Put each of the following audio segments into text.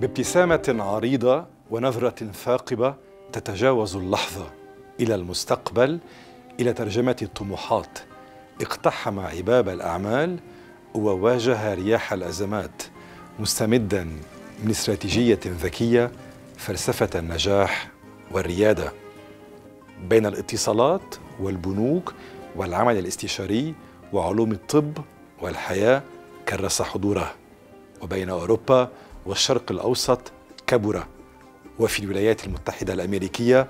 بابتسامة عريضة ونظرة ثاقبة تتجاوز اللحظة إلى المستقبل إلى ترجمة الطموحات اقتحم عباب الأعمال وواجه رياح الأزمات مستمدا من استراتيجية ذكية فلسفة النجاح والريادة بين الاتصالات والبنوك والعمل الاستشاري وعلوم الطب والحياة كرس حضوره وبين أوروبا والشرق الأوسط كبر وفي الولايات المتحدة الأمريكية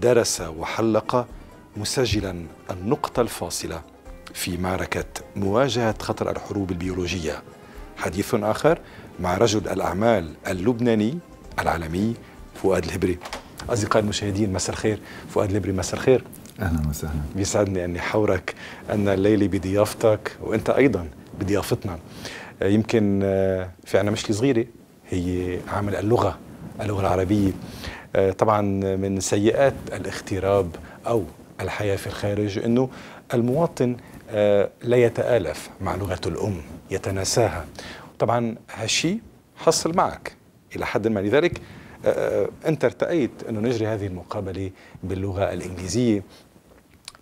درس وحلق مسجلا النقطة الفاصلة في معركة مواجهة خطر الحروب البيولوجية حديث آخر مع رجل الأعمال اللبناني العالمي فؤاد الهبري أصدقائي المشاهدين مساء الخير فؤاد الهبري مساء الخير أهلا وسهلا بيسعدني أني حورك أن الليلة بضيافتك وأنت أيضا بضيافتنا يمكن آه، في عنا مشكلة صغيرة هي عامل اللغة اللغة العربية آه، طبعا من سيئات الاغتراب أو الحياة في الخارج أنه المواطن آه، لا يتآلف مع لغة الأم يتناساها طبعا هالشيء حصل معك إلى حد ما لذلك آه، أنت ارتأيت أنه نجري هذه المقابلة باللغة الإنجليزية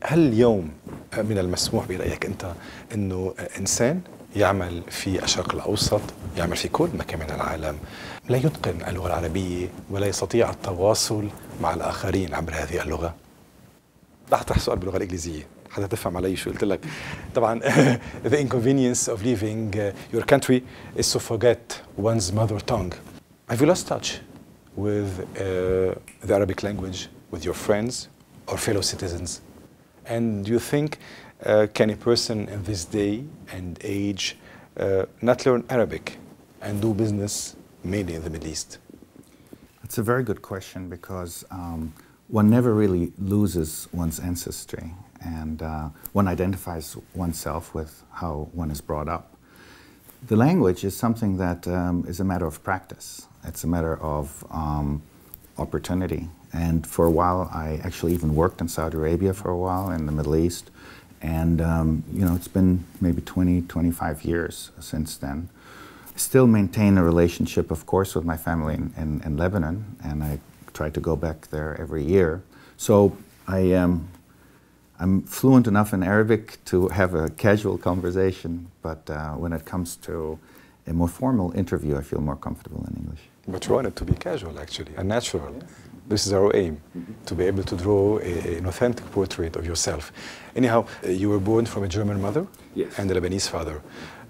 هل اليوم من المسموح برأيك أنت أنه إنسان يعمل في الشرق الأوسط يعمل في كل مكان من العالم لا يتقن اللغة العربية ولا يستطيع التواصل مع الآخرين عبر هذه اللغة رح أطرح سؤال باللغة الإنجليزية حتى تفهم علي شو قلت لك طبعا the inconvenience of leaving your country is to forget one's mother tongue have you lost touch with uh, the Arabic language with your friends or fellow citizens and do you think Uh, can a person in this day and age uh, not learn Arabic and do business mainly in the Middle East? It's a very good question because um, one never really loses one's ancestry and uh, one identifies oneself with how one is brought up. The language is something that um, is a matter of practice. It's a matter of um, opportunity. And for a while, I actually even worked in Saudi Arabia for a while in the Middle East. And, um, you know, it's been maybe 20, 25 years since then. I still maintain a relationship, of course, with my family in, in, in Lebanon, and I try to go back there every year. So I, um, I'm fluent enough in Arabic to have a casual conversation, but uh, when it comes to a more formal interview, I feel more comfortable in English. But you want it to be casual, actually, and natural. This is our aim, to be able to draw a, an authentic portrait of yourself. Anyhow, uh, you were born from a German mother yes. and a Lebanese father.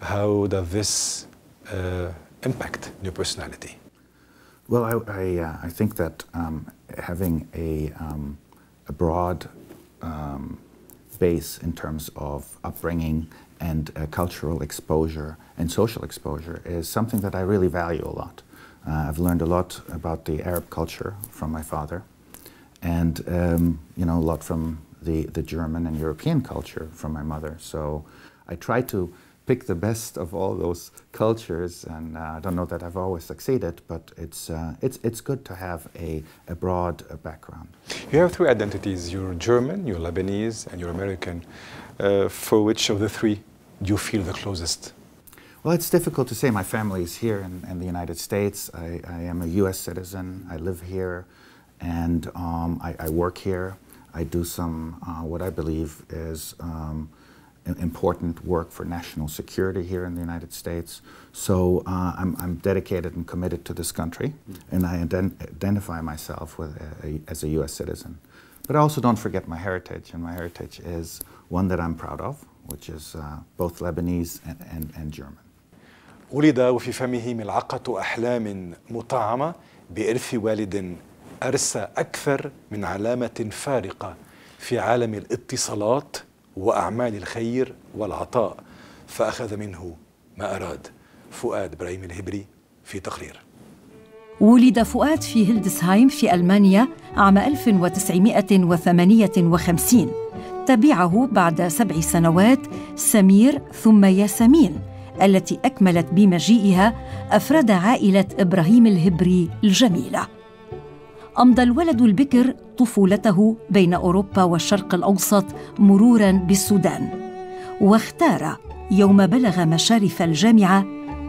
How does this uh, impact your personality? Well, I, I, uh, I think that um, having a, um, a broad um, base in terms of upbringing and uh, cultural exposure and social exposure is something that I really value a lot. Uh, I've learned a lot about the Arab culture from my father, and um, you know a lot from the, the German and European culture from my mother. So I try to pick the best of all those cultures, and uh, I don't know that I've always succeeded, but it's uh, it's it's good to have a, a broad background. You have three identities: you're German, you're Lebanese, and you're American. Uh, for which of the three do you feel the closest? Well, it's difficult to say. My family is here in, in the United States. I, I, am a U.S. citizen. I live here, and um, I, I, work here. I do some uh, what I believe is um, important work for national security here in the United States. So uh, I'm, I'm, dedicated and committed to this country, mm-hmm. and I ident identify myself with a, as a U.S. citizen. But I also don't forget my heritage, and my heritage is one that I'm proud of, which is uh, both Lebanese and, and, and German. ولد وفي فمه ملعقة أحلام مطعمة بإرث والد أرسى أكثر من علامة فارقة في عالم الاتصالات وأعمال الخير والعطاء فأخذ منه ما أراد فؤاد إبراهيم الهبري في تقرير ولد فؤاد في هيلدسهايم في ألمانيا عام 1958 تبعه بعد سبع سنوات سمير ثم ياسمين التي اكملت بمجيئها افراد عائله ابراهيم الهبري الجميله امضى الولد البكر طفولته بين اوروبا والشرق الاوسط مرورا بالسودان واختار يوم بلغ مشارف الجامعه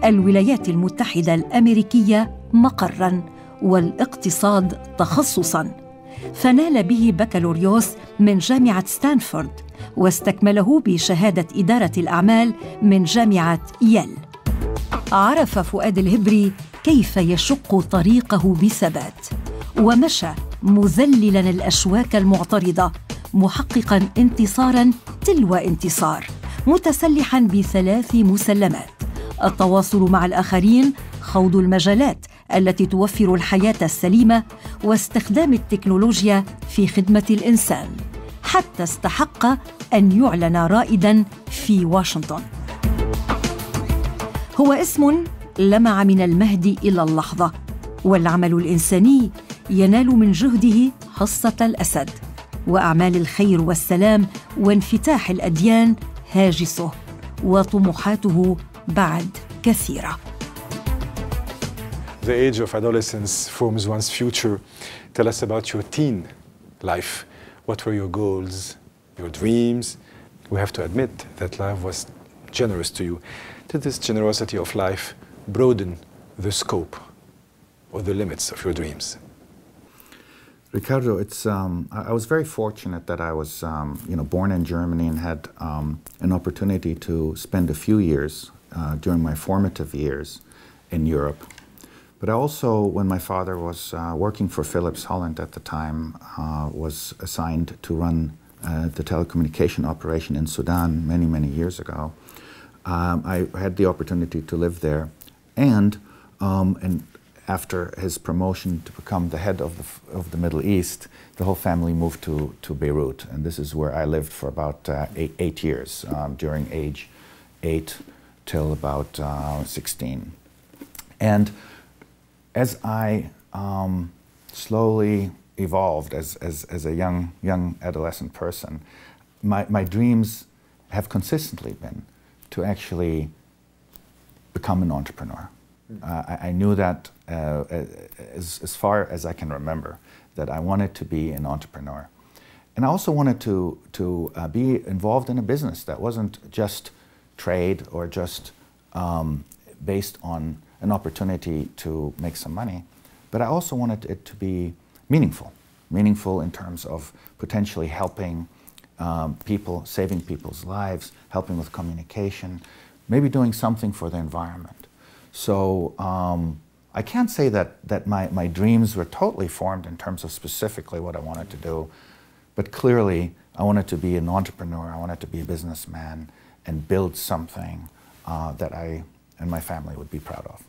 الولايات المتحده الامريكيه مقرا والاقتصاد تخصصا فنال به بكالوريوس من جامعه ستانفورد واستكمله بشهادة إدارة الأعمال من جامعة يل عرف فؤاد الهبري كيف يشق طريقه بثبات ومشى مذللا الأشواك المعترضة محققا انتصارا تلو انتصار متسلحا بثلاث مسلمات التواصل مع الآخرين خوض المجالات التي توفر الحياة السليمة واستخدام التكنولوجيا في خدمة الإنسان حتى استحق أن يعلن رائدا في واشنطن هو اسم لمع من المهد إلى اللحظة والعمل الإنساني ينال من جهده حصة الأسد وأعمال الخير والسلام وانفتاح الأديان هاجسه وطموحاته بعد كثيره The age of adolescence forms one's future. Tell us about your teen life. What were your goals, your dreams? We have to admit that life was generous to you. Did this generosity of life broaden the scope or the limits of your dreams? Ricardo, it's, um, I was very fortunate that I was um, you know, born in Germany and had um, an opportunity to spend a few years uh, during my formative years in Europe but also, when my father was uh, working for Philips Holland at the time, uh, was assigned to run uh, the telecommunication operation in Sudan many, many years ago. Um, I had the opportunity to live there, and um, and after his promotion to become the head of the of the Middle East, the whole family moved to to Beirut, and this is where I lived for about uh, eight, eight, years um, during age eight till about uh, sixteen, and as I um, slowly evolved as, as, as a young, young adolescent person, my, my dreams have consistently been to actually become an entrepreneur. Mm. Uh, I, I, knew that uh, as, as far as I can remember, that I wanted to be an entrepreneur. And I also wanted to, to uh, be involved in a business that wasn't just trade or just um, based on an opportunity to make some money, but I also wanted it to be meaningful, meaningful in terms of potentially helping um, people, saving people's lives, helping with communication, maybe doing something for the environment. So um, I can't say that, that my, my dreams were totally formed in terms of specifically what I wanted to do, but clearly I wanted to be an entrepreneur, I wanted to be a businessman and build something uh, that I and my family would be proud of.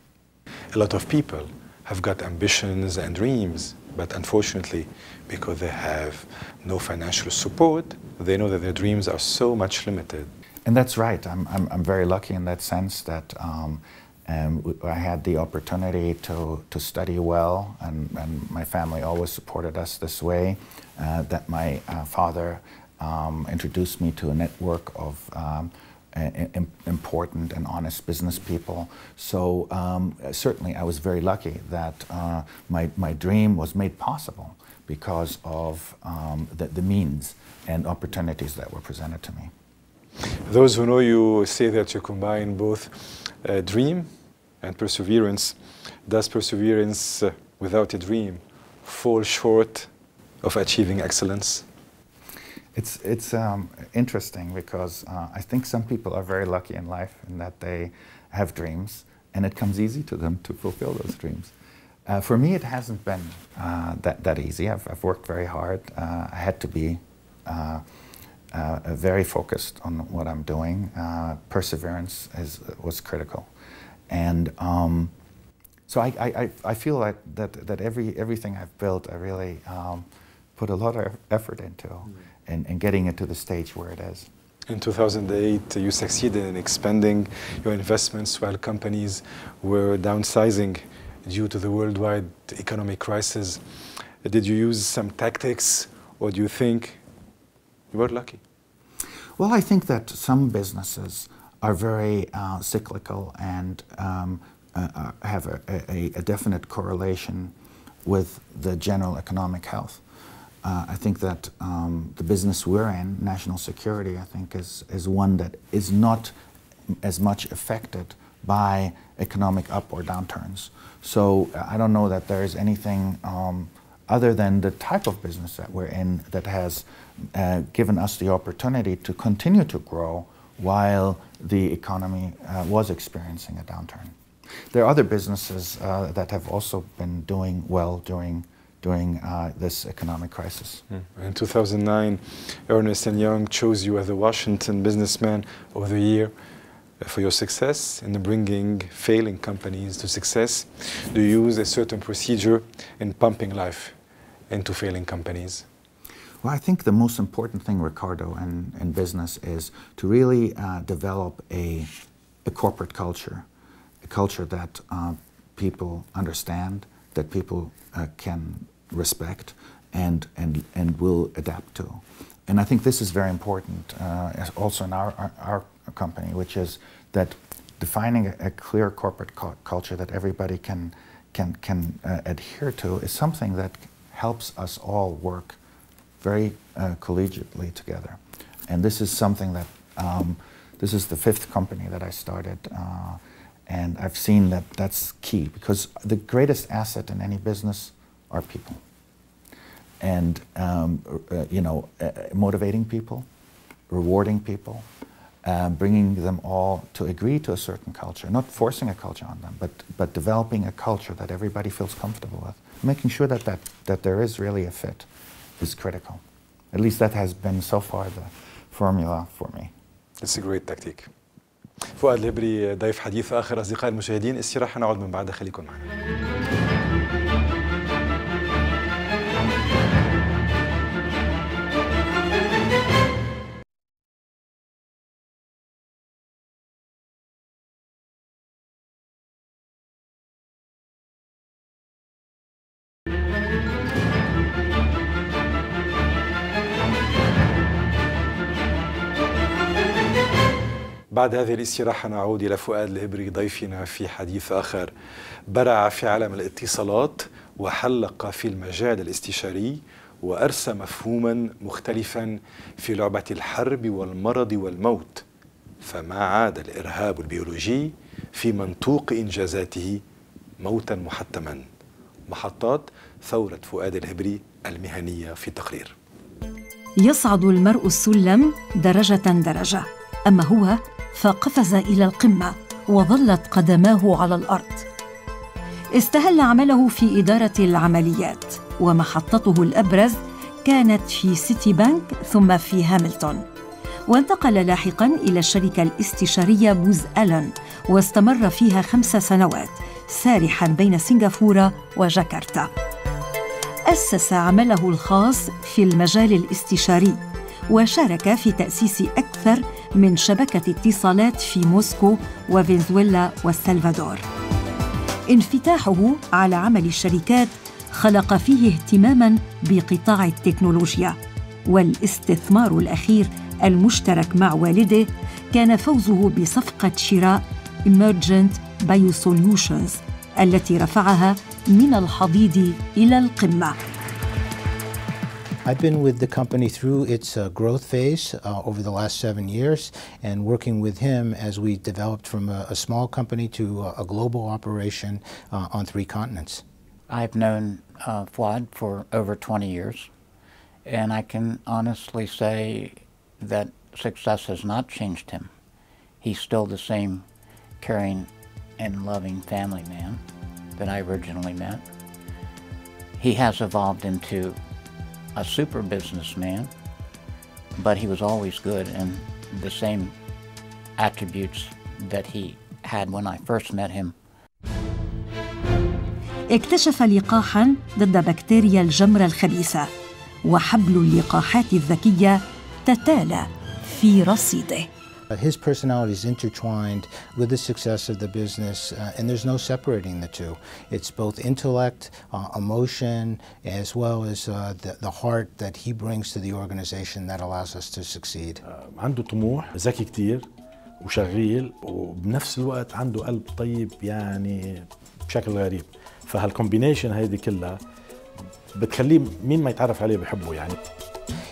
A lot of people have got ambitions and dreams, but unfortunately, because they have no financial support, they know that their dreams are so much limited. And that's right. I'm, I'm, I'm very lucky in that sense that um, um, I had the opportunity to, to study well, and, and my family always supported us this way, uh, that my uh, father um, introduced me to a network of um, important and honest business people. So um, certainly I was very lucky that uh, my, my dream was made possible because of um, the, the means and opportunities that were presented to me. Those who know you say that you combine both a uh, dream and perseverance. Does perseverance uh, without a dream fall short of achieving excellence? It's it's um, interesting because uh, I think some people are very lucky in life in that they have dreams, and it comes easy to them to fulfill those dreams. Uh, for me, it hasn't been uh, that that easy. I've, I've worked very hard. Uh, I had to be. Uh, uh, very focused on what I'm doing. perseverance is, was critical, and um, so I, I, I feel like that, that every, everything I've built, I really um, put a lot of effort into. Mm and, and getting it to the stage where it is. In 2008, you succeeded in expanding your investments while companies were downsizing due to the worldwide economic crisis. Did you use some tactics or do you think you were lucky? Well, I think that some businesses are very uh, cyclical and um, uh, uh have a, a, a definite correlation with the general economic health. Uh, I think that um, the business we're in, national security, I think is, is one that is not as much affected by economic up or downturns. So I don't know that there is anything um, other than the type of business that we're in that has uh, given us the opportunity to continue to grow while the economy uh, was experiencing a downturn. There are other businesses uh, that have also been doing well during during uh, this economic crisis. Mm. In 2009, Ernest & Young chose you as the Washington Businessman of the Year uh, for your success in bringing failing companies to success. Do you use a certain procedure in pumping life into failing companies? Well, I think the most important thing, Ricardo, in, in business is to really uh, develop a, a corporate culture, a culture that uh, people understand, that people uh, can respect and, and, and will adapt to. And I think this is very important uh, also in our, our, our, company, which is that defining a, a clear corporate culture that everybody can, can, can uh, adhere to is something that helps us all work very uh, collegiately together. And this is something that, um, this is the fifth company that I started uh, and I've seen that that's key because the greatest asset in any business are people. And, um, uh, you know, uh, motivating people, rewarding people, um, bringing them all to agree to a certain culture, not forcing a culture on them, but, but developing a culture that everybody feels comfortable with. Making sure that, that, that there is really a fit is critical. At least that has been so far the formula for me. It's a great tactic. فؤاد الهبري ضيف حديث اخر اصدقائي المشاهدين استراحه نعود من بعدها خليكم معنا بعد هذه الاستراحة نعود إلى فؤاد الهبري ضيفنا في حديث آخر برع في عالم الاتصالات وحلق في المجال الاستشاري وأرسى مفهوما مختلفا في لعبة الحرب والمرض والموت فما عاد الإرهاب البيولوجي في منطوق إنجازاته موتا محتما محطات ثورة فؤاد الهبري المهنية في تقرير يصعد المرء السلم درجة درجة أما هو فقفز الى القمه وظلت قدماه على الارض استهل عمله في اداره العمليات ومحطته الابرز كانت في سيتي بانك ثم في هاملتون وانتقل لاحقا الى الشركه الاستشاريه بوز الن واستمر فيها خمس سنوات سارحا بين سنغافوره وجاكرتا اسس عمله الخاص في المجال الاستشاري وشارك في تأسيس أكثر من شبكة اتصالات في موسكو وفنزويلا والسلفادور. انفتاحه على عمل الشركات خلق فيه اهتماما بقطاع التكنولوجيا والاستثمار الأخير المشترك مع والده كان فوزه بصفقة شراء Emergent Biosolutions التي رفعها من الحضيض إلى القمة I've been with the company through its uh, growth phase uh, over the last seven years and working with him as we developed from a, a small company to a, a global operation uh, on three continents. I've known Vlad uh, for over 20 years and I can honestly say that success has not changed him. He's still the same caring and loving family man that I originally met. He has evolved into a super businessman, but he was always good and the same attributes that he had when I first met him. اكتشف لقاحا ضد بكتيريا الجمرة الخبيثة وحبل اللقاحات الذكية تتالى في رصيده uh, his personality is intertwined with the success of the business, uh, and there's no separating the two. It's both intellect, uh, emotion, as well as uh, the, the, heart that he brings to the organization that allows us to succeed. Uh, عنده طموح ذكي كتير وشغيل وبنفس الوقت عنده قلب طيب يعني بشكل غريب فهالكومبينيشن هيدي كلها بتخليه مين ما يتعرف عليه بحبه يعني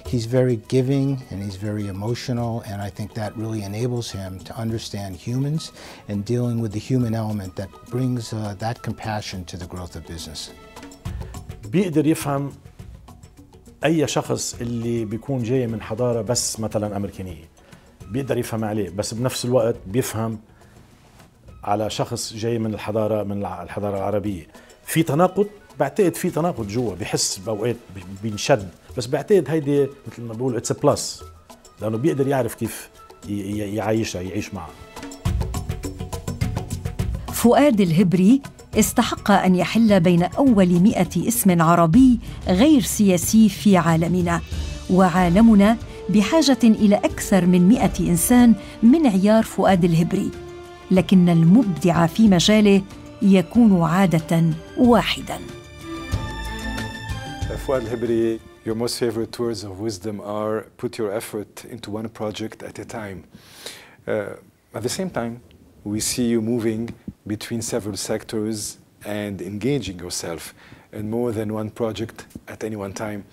He's very giving and he's very emotional, and I think that really enables him to understand humans and dealing with the human element that brings uh, that compassion to the growth of business. بيقدر يفهم اي شخص اللي بيكون جاي من حضاره بس مثلا امريكانيه بيقدر يفهم عليه بس بنفس الوقت بيفهم على شخص جاي من الحضاره من الحضاره العربيه في تناقض بعتقد في تناقض جوا بحس باوقات بينشد بس بعتقد هيدي مثل ما بقول اتس بلس لانه بيقدر يعرف كيف يعيشها يعيش معها فؤاد الهبري استحق أن يحل بين أول مئة اسم عربي غير سياسي في عالمنا وعالمنا بحاجة إلى أكثر من مئة إنسان من عيار فؤاد الهبري لكن المبدع في مجاله يكون عادة واحدا فؤاد الهبري your most favorite words of wisdom are put your effort into one project at a time. Uh, at the same time, we see you moving between several sectors and engaging yourself in more than one project at any one time.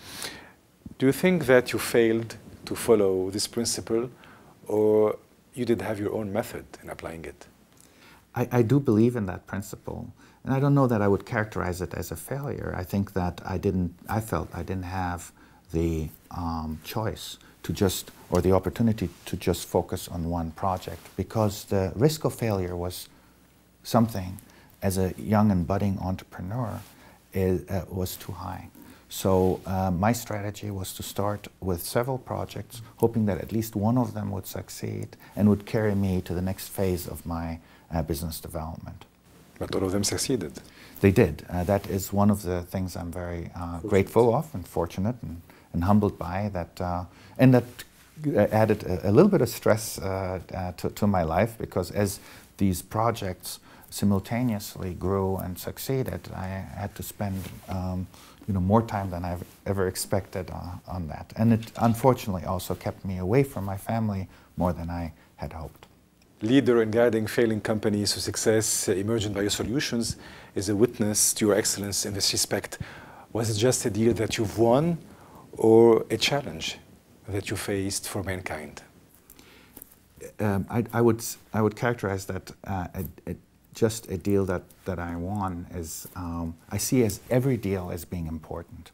Do you think that you failed to follow this principle or you did have your own method in applying it? I, I do believe in that principle. And I don't know that I would characterize it as a failure. I think that I didn't, I felt I didn't have the um, choice to just, or the opportunity to just focus on one project because the risk of failure was something as a young and budding entrepreneur it, uh, was too high. So uh, my strategy was to start with several projects, hoping that at least one of them would succeed and would carry me to the next phase of my uh, business development. But all of them succeeded. They did. Uh, that is one of the things I'm very uh, grateful of and fortunate and, and humbled by that. Uh, and that uh, added a, a, little bit of stress uh, uh, to, to, my life because as these projects simultaneously grew and succeeded, I had to spend um, you know, more time than I've ever expected on that. And it unfortunately also kept me away from my family more than I had hoped leader in guiding failing companies to success, uh, Emergent Biosolutions is a witness to your excellence in this respect. Was it just a deal that you've won or a challenge that you faced for mankind? Um, I, I, would, I would characterize that uh, a, a just a deal that, that I won is um, I see as every deal as being important.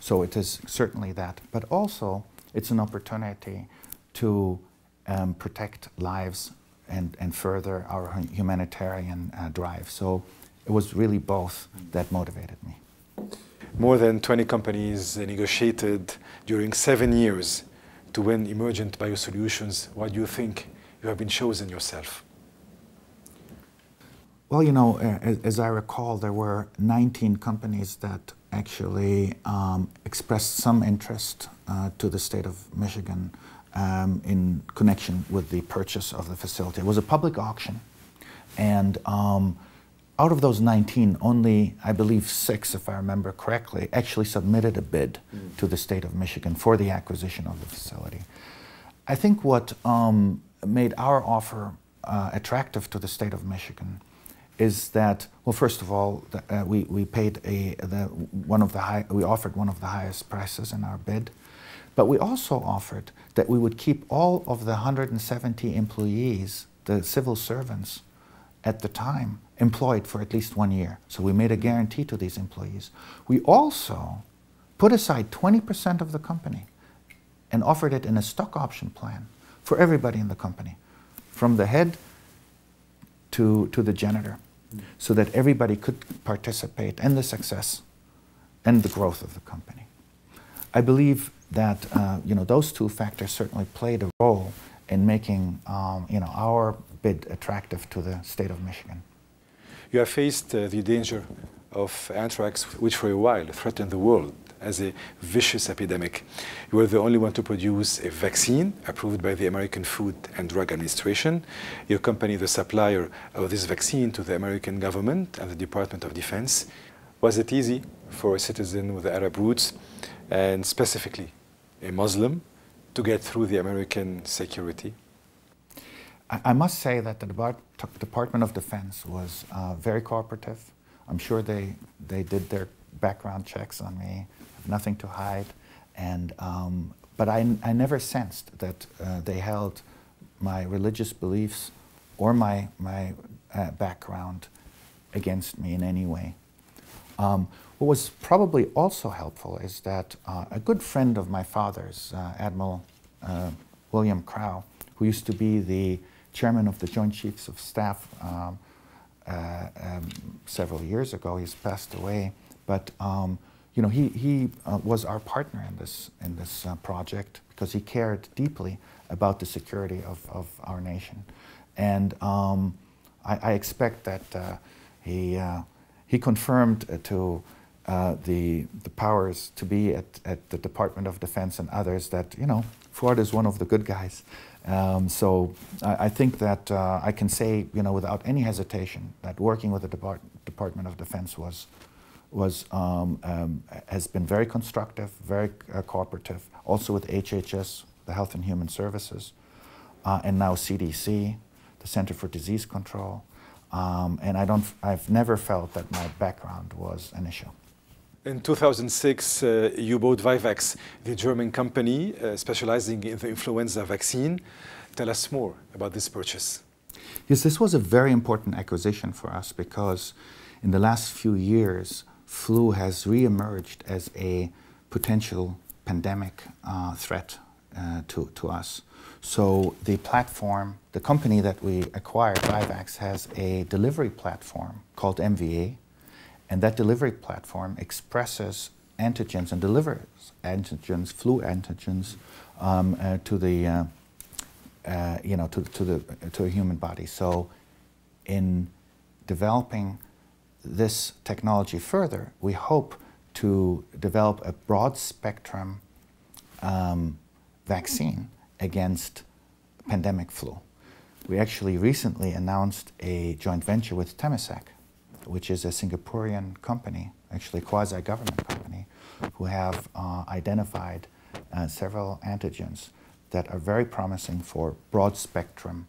So it is certainly that, but also it's an opportunity to um, protect lives and, and further our humanitarian uh, drive. So it was really both that motivated me. More than 20 companies negotiated during seven years to win emergent biosolutions. Why do you think you have been chosen yourself? Well, you know, as I recall, there were 19 companies that actually um, expressed some interest uh, to the state of Michigan um, in connection with the purchase of the facility. It was a public auction, and um, out of those 19, only, I believe, six, if I remember correctly, actually submitted a bid mm. to the state of Michigan for the acquisition of the facility. I think what um, made our offer uh, attractive to the state of Michigan is that, well, first of all, the, uh, we, we paid a, the, one of the high, we offered one of the highest prices in our bid, but we also offered that we would keep all of the 170 employees, the civil servants at the time, employed for at least one year. So we made a guarantee to these employees. We also put aside 20% of the company and offered it in a stock option plan for everybody in the company, from the head to, to the janitor, so that everybody could participate in the success and the growth of the company. I believe that uh, you know those two factors certainly played a role in making um, you know our bid attractive to the state of Michigan. You have faced uh, the danger of anthrax, which for a while threatened the world as a vicious epidemic. You were the only one to produce a vaccine approved by the American Food and Drug Administration. Your company, the supplier of this vaccine to the American government and the Department of Defense. Was it easy for a citizen with Arab roots and specifically a Muslim, to get through the American security? I must say that the Department of Defense was uh, very cooperative. I'm sure they, they did their background checks on me, nothing to hide. And, um, but I, I never sensed that uh, they held my religious beliefs or my, my uh, background against me in any way. Um, what was probably also helpful is that uh, a good friend of my father's, uh, Admiral uh, William Crow, who used to be the chairman of the Joint Chiefs of Staff um, uh, um, several years ago, he's passed away, but um, you know, he, he uh, was our partner in this, in this uh, project because he cared deeply about the security of, of our nation. And um, I, I, expect that he, he confirmed to uh, the, the powers to be at, at the Department of Defense and others that, you know, Ford is one of the good guys. Um, so I, I, think that uh, I can say, you know, without any hesitation, that working with the Depart Department of Defense was, was um, um, has been very constructive, very uh, cooperative. Also with HHS, the Health and Human Services, uh, and now CDC, the Center for Disease Control. Um, and I don't, I've never felt that my background was an issue. In 2006, uh, you bought Vivax, the German company uh, specializing in the influenza vaccine. Tell us more about this purchase. Yes, this was a very important acquisition for us because in the last few years, flu has reemerged as a potential pandemic uh, threat uh, to, to us. So the platform, the company that we acquired, Vivax, has a delivery platform called MVA, and that delivery platform expresses antigens and delivers antigens, flu antigens, um, uh, to the uh, uh, you know to, to the to a human body. So, in developing this technology further, we hope to develop a broad spectrum um, vaccine against pandemic flu. We actually recently announced a joint venture with Temasek which is a Singaporean company, actually quasi-government company, who have uh, identified uh, several antigens that are very promising for broad spectrum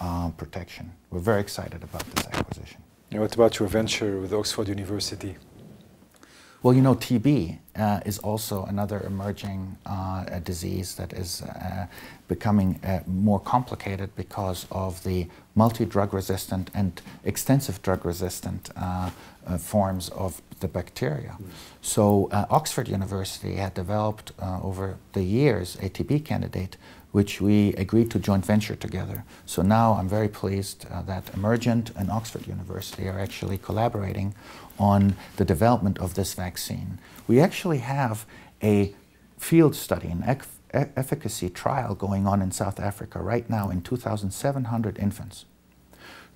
uh, protection. We're very excited about this acquisition. what about your venture with Oxford University? Well, you know, TB uh, is also another emerging uh, disease that is uh, becoming uh, more complicated because of the multi-drug resistant and extensive drug resistant uh, uh, forms of the bacteria. Mm. So Oxford University had developed over the years a TB candidate which we agreed to joint venture together. So now I'm very pleased that Emergent and Oxford University are actually collaborating on the development of this vaccine. We actually have a field study, an ec- efficacy trial going on in South Africa right now in 2,700 infants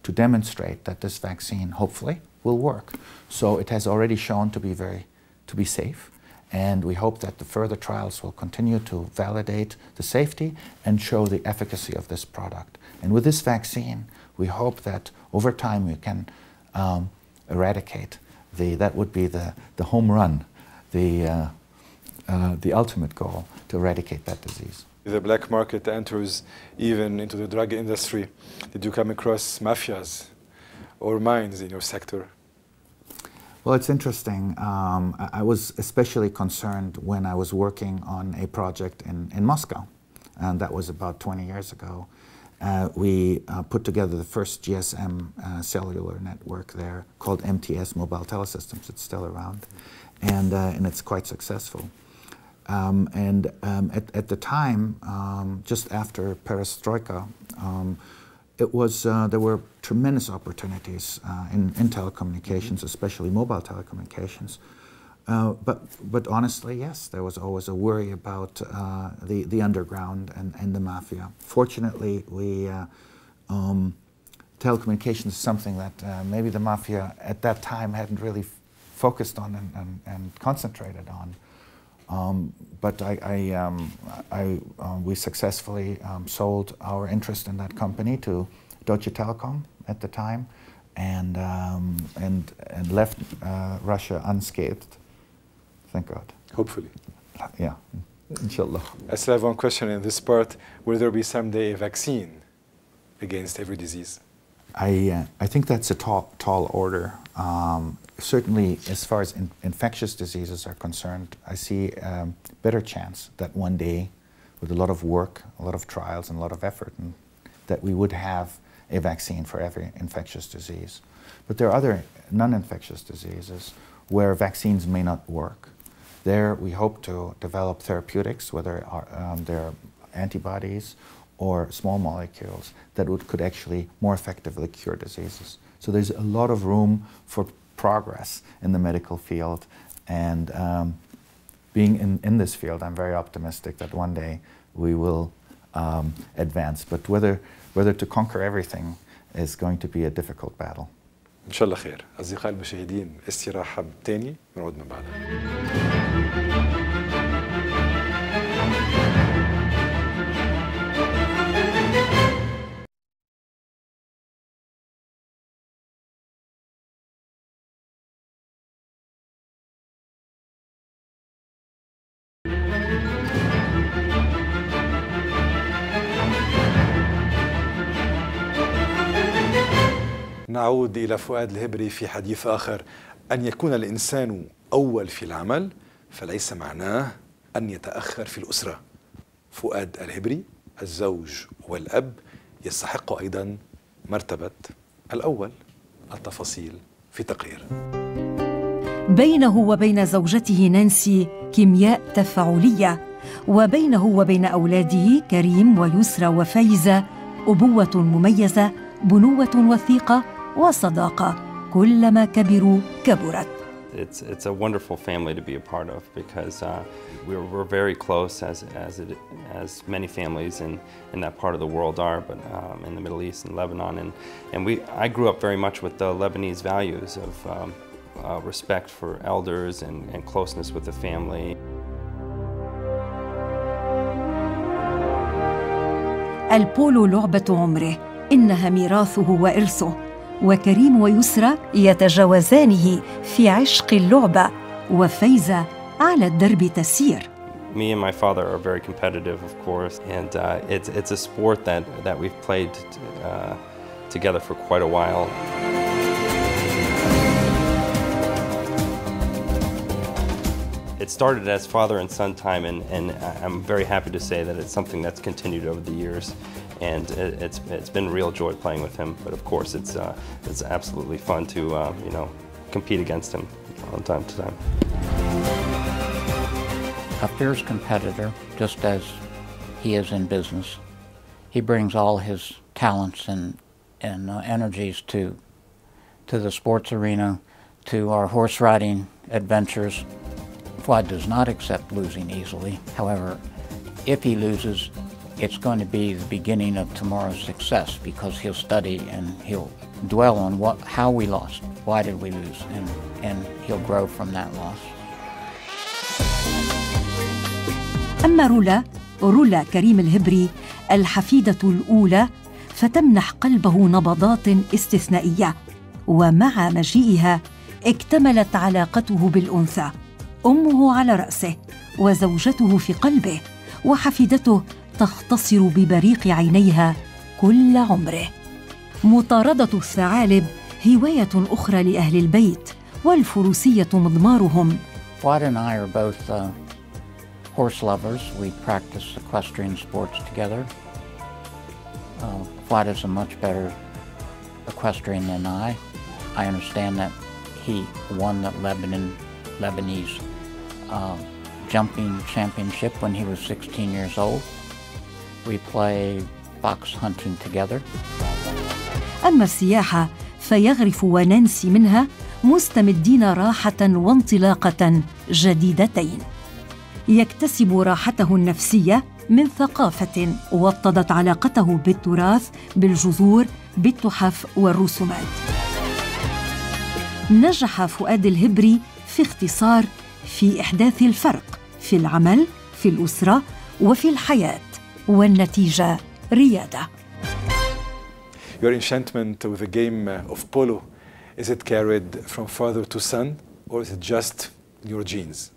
to demonstrate that this vaccine, hopefully, will work. So it has already shown to be very to be safe, and we hope that the further trials will continue to validate the safety and show the efficacy of this product. And with this vaccine, we hope that over time we can um, eradicate the, that would be the, the home run, the, uh, uh, the ultimate goal to eradicate that disease. The black market enters even into the drug industry. Did you come across mafias or mines in your sector? Well, it's interesting. Um, I was especially concerned when I was working on a project in, in Moscow, and that was about 20 years ago uh, we uh, put together the first GSM uh, cellular network there called MTS Mobile Telesystems. It's still around, and uh, and it's quite successful. Um, and um, at, at the time, um, just after Perestroika, um, it was uh, there were tremendous opportunities uh, in, in telecommunications, mm-hmm. especially mobile telecommunications. Uh, but, but honestly, yes, there was always a worry about uh, the, the underground and, and the mafia. Fortunately, we, uh, um, telecommunications is something that uh, maybe the mafia at that time hadn't really focused on and, and, and concentrated on. Um, but I, I, um, I uh, we successfully um, sold our interest in that company to Deutsche Telekom at the time and, um, and, and left Russia unscathed. Thank God. Hopefully. Uh, yeah, inshallah. I still have one question in this part. Will there be someday a vaccine against every disease? I, uh, I think that's a tall, tall order. Um, certainly, as far as in infectious diseases are concerned, I see a um, better chance that one day, with a lot of work, a lot of trials, and a lot of effort, and that we would have a vaccine for every infectious disease. But there are other non infectious diseases where vaccines may not work. There, we hope to develop therapeutics, whether uh, um, they're antibodies or small molecules, that would, could actually more effectively cure diseases. So there's a lot of room for progress in the medical field. And um, being in, in this field, I'm very optimistic that one day we will um, advance. But whether, whether to conquer everything is going to be a difficult battle. ان شاء الله خير اصدقائي المشاهدين استراحه تاني بنعود من بعدها نعود إلى فؤاد الهبري في حديث آخر أن يكون الإنسان أول في العمل فليس معناه أن يتأخر في الأسرة فؤاد الهبري الزوج والأب يستحق أيضا مرتبة الأول التفاصيل في تقرير بينه وبين زوجته نانسي كيمياء تفاعلية وبينه وبين أولاده كريم ويسرى وفايزة أبوة مميزة بنوة وثيقة والصداقة كلما كبروا كبرت It's, it's a wonderful family to be a part of because uh, we're, we're very close as, as, it, as many families in, in that part of the world are, but um, in the Middle East and Lebanon. And, and we, I grew up very much with the Lebanese values of um, uh, respect for elders and, and closeness with the family. البولو لعبة عمره إنها ميراثه وإرثه وكريم ويسرى يتجاوزانه في عشق اللعبة وفايزة على الدرب تسير Me and my father are very competitive, of course, and uh, it's, it's a sport that, that we've played uh, together for quite a while. It started as father and son time, and, and I'm very happy to say that it's something that's continued over the years. and it, it's, it's been real joy playing with him. But of course, it's, uh, it's absolutely fun to uh, you know compete against him from time to time. A fierce competitor, just as he is in business. He brings all his talents and, and uh, energies to, to the sports arena, to our horse riding adventures. Floyd does not accept losing easily. However, if he loses, it's going to be the beginning of tomorrow's success because he'll study and he'll dwell on what, how we lost, why did we lose, and, and he'll grow from that loss. أما رولا رولا كريم الهبري الحفيدة الأولى فتمنح قلبه نبضات استثنائية ومع مجيئها اكتملت علاقته بالأنثى أمه على رأسه وزوجته في قلبه وحفيدته تختصر ببريق عينيها كل عمره مطارده الثعالب هوايه اخرى لاهل البيت والفروسيه مضمارهم Wad and I are both uh, horse lovers. We practice equestrian sports together. Uh, Wad is a much better equestrian than I. I understand that he won the Lebanon, Lebanese uh, jumping championship when he was 16 years old. We play fox hunting together. أما السياحة فيغرف ونانسي منها مستمدين راحة وانطلاقة جديدتين. يكتسب راحته النفسية من ثقافة وطدت علاقته بالتراث بالجذور بالتحف والرسومات. نجح فؤاد الهبري في اختصار في إحداث الفرق في العمل، في الأسرة، وفي الحياة. والنتيجة ريادة Your enchantment with the game uh, of polo, is it carried from father to son or is it just your genes?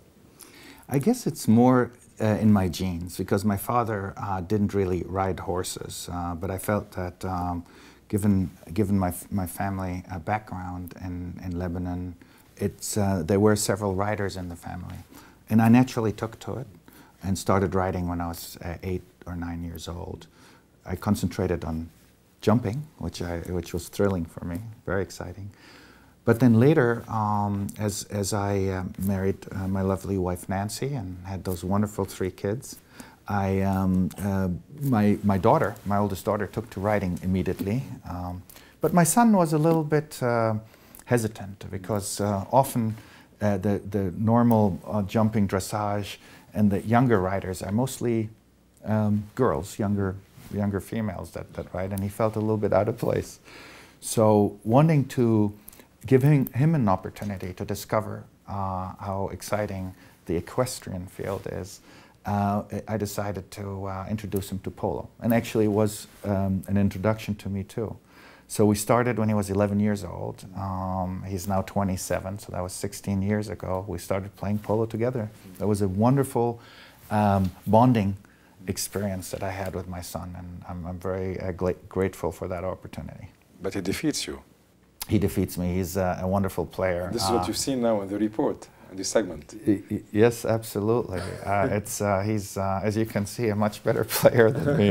I guess it's more uh, in my genes because my father uh, didn't really ride horses, uh, but I felt that um, given, given my, my family uh, background in, in Lebanon, it's, uh, there were several riders in the family. And I naturally took to it and started riding when I was eight, or nine years old. I concentrated on jumping, which, I, which was thrilling for me, very exciting. But then later, um, as, as I uh, married uh, my lovely wife Nancy and had those wonderful three kids, I, um, uh, my, my daughter, my oldest daughter, took to writing immediately. Um, but my son was a little bit uh, hesitant because uh, often uh, the, the normal jumping dressage and the younger riders are mostly um, girls, younger, younger females that, that write, and he felt a little bit out of place. So wanting to give him, him an opportunity to discover uh, how exciting the equestrian field is, uh, I decided to uh, introduce him to polo. And actually, it was um, an introduction to me too. So we started when he was 11 years old. Um, he's now 27, so that was 16 years ago. We started playing polo together. That was a wonderful um, bonding experience that I had with my son, and I'm, I'm very uh, grateful for that opportunity. But he defeats you. He defeats me. He's uh, a wonderful player. This is what uh, you've seen now in the report, in this segment. yes, absolutely. Uh, it's, uh, he's, as you can see, a much better player than me.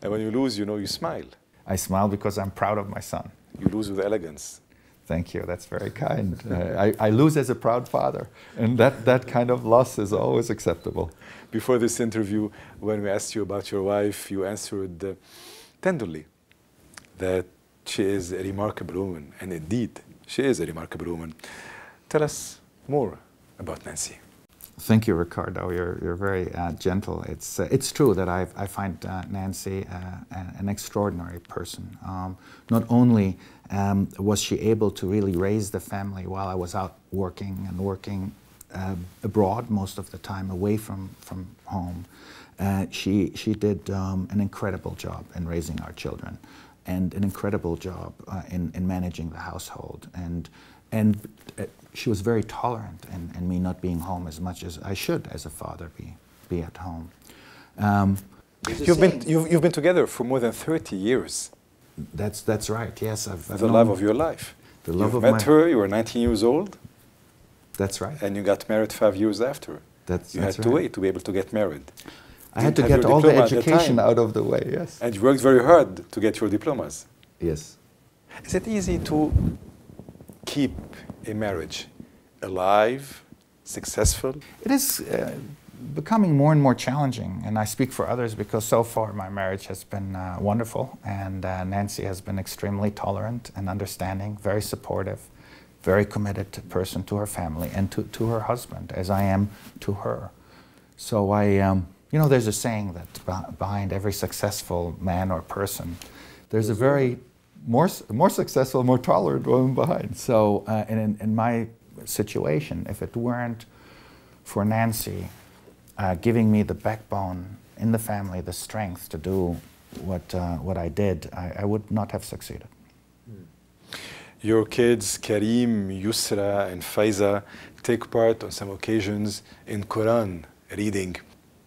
and when you lose, you know, you smile. I smile because I'm proud of my son. You lose with elegance. Thank you. That's very kind. I, I, lose as a proud father, and that, that kind of loss is always acceptable. Before this interview, when we asked you about your wife, you answered uh, tenderly that she is a remarkable woman, and indeed, she is a remarkable woman. Tell us more about Nancy. Thank you, Ricardo. You're, you're very uh, gentle. It's, uh, it's true that I, I find uh, Nancy uh, an extraordinary person. Um, not only um, was she able to really raise the family while I was out working and working uh, abroad most of the time, away from, from home, uh, she, she did um, an incredible job in raising our children and an incredible job in, in managing the household. And and she was very tolerant and, me not being home as much as I should as a father be, be at home. Um, you've, been, you've, you've, been together for more than 30 years. That's, that's right, yes. I've, I've the love of your life. The love you of met my... her, you were 19 years old. That's right. And you got married five years after. That's, you that's had to right. wait to be able to get married. I had to get all the education the out of the way, yes. And you worked very hard to get your diplomas. Yes. Is it easy to keep a marriage alive, successful? It is uh, becoming more and more challenging, and I speak for others because so far my marriage has been uh, wonderful, and uh, Nancy has been extremely tolerant and understanding, very supportive, very committed person to her family and to, to her husband, as I am to her. So I, um, you know, there's a saying that uh, behind every successful man or person, there's a very more, more successful, more tolerant woman behind. So, uh, and in, in, my situation, if it weren't for Nancy uh, giving me the backbone in the family, the strength to do what, uh, what I did, I, I, would not have succeeded. Hmm. Your kids, Karim, Yusra, and Faiza, take part on some occasions in Quran reading.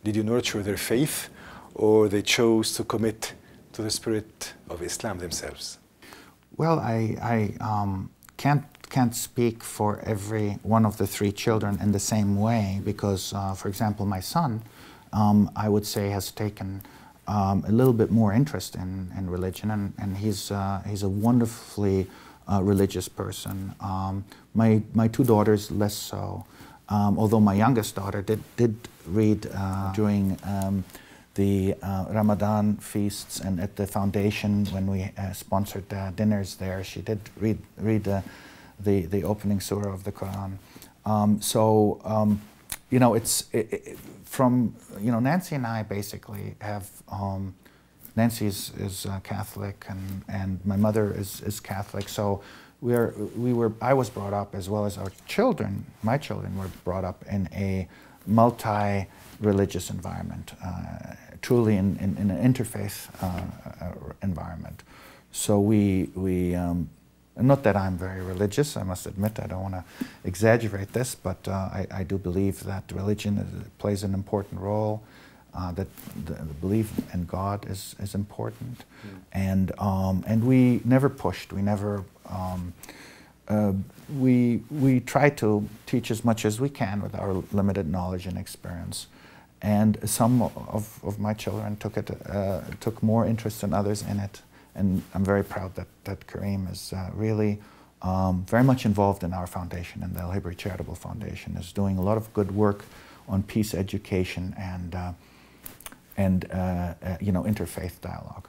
Did you nurture their faith, or they chose to commit to the spirit of Islam themselves? Well, I, I um, can't can't speak for every one of the three children in the same way because, uh, for example, my son, um, I would say, has taken um, a little bit more interest in, in religion, and, and he's, uh, he's a wonderfully uh, religious person. Um, my, my two daughters, less so, um, although my youngest daughter did, did read uh, during um, the uh, Ramadan feasts and at the foundation when we uh, sponsored dinners there. She did read, read uh, the, the opening surah of the Quran. Um, so, um, you know, it's it, it, from, you know, Nancy and I basically have, um, Nancy is, is uh, Catholic and, and my mother is, is Catholic. So we, are, we were, I was brought up as well as our children, my children were brought up in a multi-religious environment. Uh, truly in, in, in an interfaith uh, environment. So we, we um, not that I'm very religious, I must admit, I don't want to exaggerate this, but uh, I, I, do believe that religion is, plays an important role, uh, that the, the, belief in God is, is important. Mm. And, um, and we never pushed, we never, um, uh, we, we try to teach as much as we can with our limited knowledge and experience and some of, of my children took it uh, took more interest than others in it and I'm very proud that, that Kareem is uh, really um, very much involved in our foundation and the Library Charitable Foundation is doing a lot of good work on peace education and uh, and uh, uh, you know interfaith dialogue.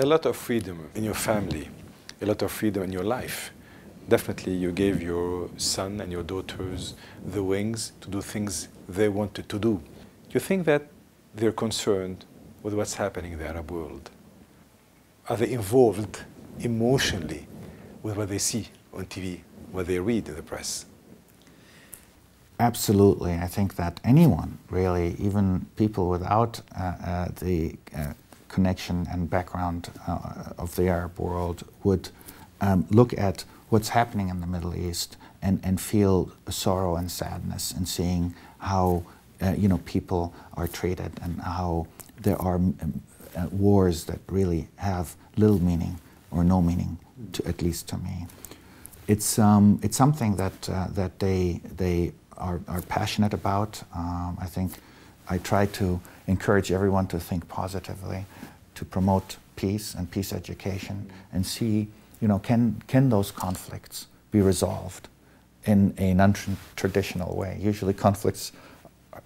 A lot of freedom in your family, a lot of freedom in your life definitely you gave your son and your daughters the wings to do things they wanted to do. Do you think that they're concerned with what's happening in the Arab world? Are they involved emotionally with what they see on TV, what they read in the press? Absolutely. I think that anyone, really, even people without uh, uh, the uh, connection and background uh, of the Arab world, would um, look at what's happening in the Middle East and, and feel sorrow and sadness and seeing how uh, you know people are treated and how there are um, uh, wars that really have little meaning or no meaning to, at least to me it's um, it's something that uh, that they they are, are passionate about um, I think I try to encourage everyone to think positively to promote peace and peace education and see you know can can those conflicts be resolved in an untraditional way. Usually conflicts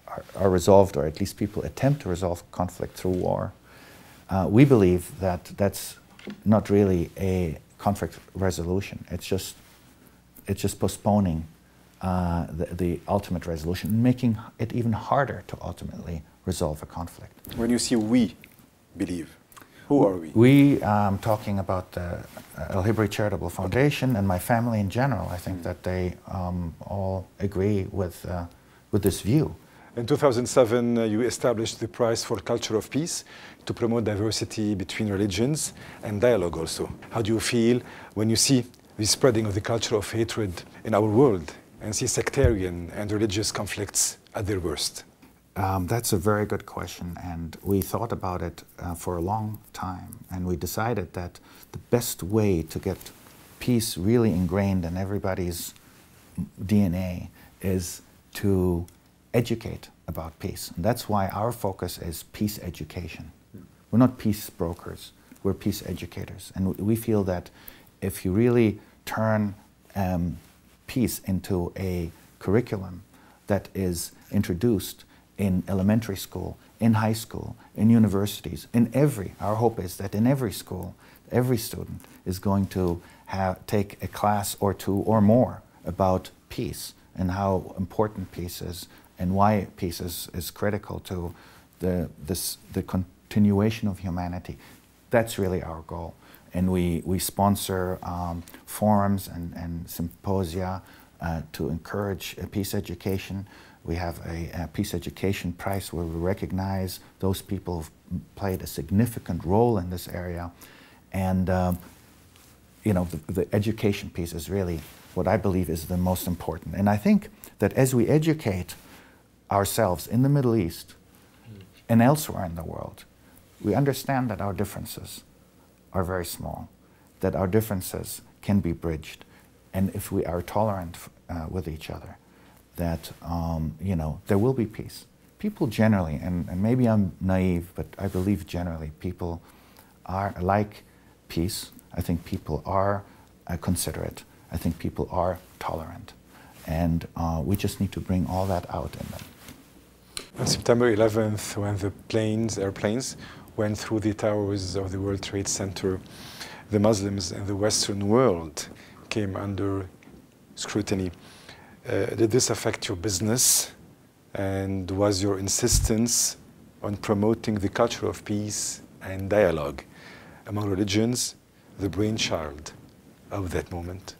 are, are, resolved, or at least people attempt to resolve conflict through war. Uh, we believe that that's not really a conflict resolution. It's just, it's just postponing uh, the, the ultimate resolution, making it even harder to ultimately resolve a conflict. When you see we believe, who are we? We are um, talking about the uh, El Hibri Charitable Foundation and my family in general. I think mm that they um, all agree with, uh, with this view. In 2007, uh, you established the Prize for Culture of Peace to promote diversity between religions and dialogue also. How do you feel when you see the spreading of the culture of hatred in our world and see sectarian and religious conflicts at their worst? Um, that's a very good question, and we thought about it uh, for a long time, and we decided that the best way to get peace really ingrained in everybody's DNA is to educate about peace. And that's why our focus is peace education. Yeah. We're not peace brokers, we're peace educators. And we feel that if you really turn um, peace into a curriculum that is introduced in elementary school, in high school, in universities, in every, our hope is that in every school, every student is going to have, take a class or two or more about peace and how important peace is and why peace is, is critical to the, this, the continuation of humanity. That's really our goal. And we, we sponsor um, forums and, and symposia uh, to encourage peace education. We have a, a, Peace Education Prize where we recognize those people who've played a significant role in this area. And, um, you know, the, the, education piece is really what I believe is the most important. And I think that as we educate ourselves in the Middle East and elsewhere in the world, we understand that our differences are very small, that our differences can be bridged, and if we are tolerant uh, with each other that um, you know there will be peace. People generally, and, and, maybe I'm naive, but I believe generally people are like peace. I think people are uh, considerate. I think people are tolerant, and uh, we just need to bring all that out in them. On September 11th, when the planes, airplanes, went through the towers of the World Trade Center, the Muslims in the Western world came under scrutiny. Uh, did this affect your business? And was your insistence on promoting the culture of peace and dialogue among religions the brainchild of that moment?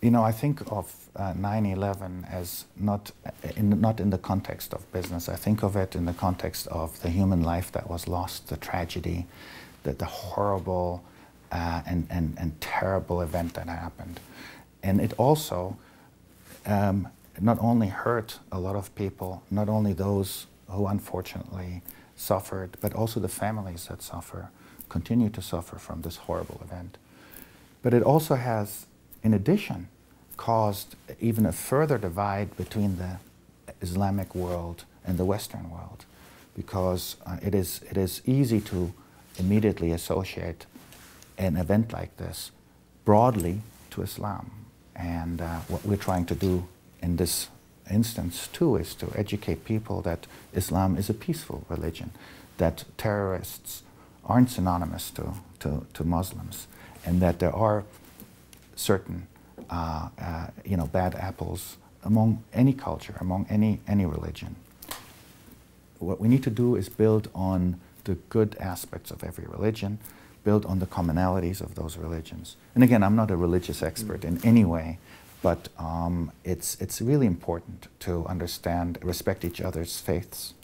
You know, I think of 9/11 uh, as not in, not in the context of business. I think of it in the context of the human life that was lost, the tragedy, the, the horrible uh, and, and, and terrible event that happened. And it also um, not only hurt a lot of people, not only those who unfortunately suffered, but also the families that suffer, continue to suffer from this horrible event. But it also has, in addition, caused even a further divide between the Islamic world and the Western world, because uh, it, is, it is easy to immediately associate an event like this broadly to Islam. And uh, what we're trying to do in this instance, too, is to educate people that Islam is a peaceful religion, that terrorists aren't synonymous to, to, to Muslims, and that there are certain uh, uh, you know, bad apples among any culture, among any, any religion. What we need to do is build on the good aspects of every religion, built on the commonalities of those religions. And again, I'm not a religious expert in any way, but um, it's, it's really important to understand, respect each other's faiths,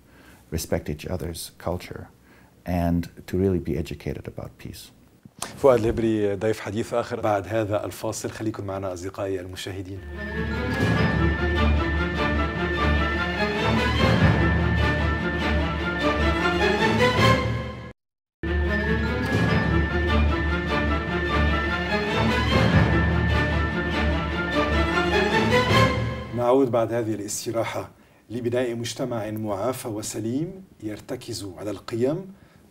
respect each other's culture, and to really be educated about peace. فؤاد الهبري ضيف حديث آخر بعد هذا الفاصل خليكم معنا أصدقائي المشاهدين نعود بعد هذه الاستراحة لبناء مجتمع معافى وسليم يرتكز على القيم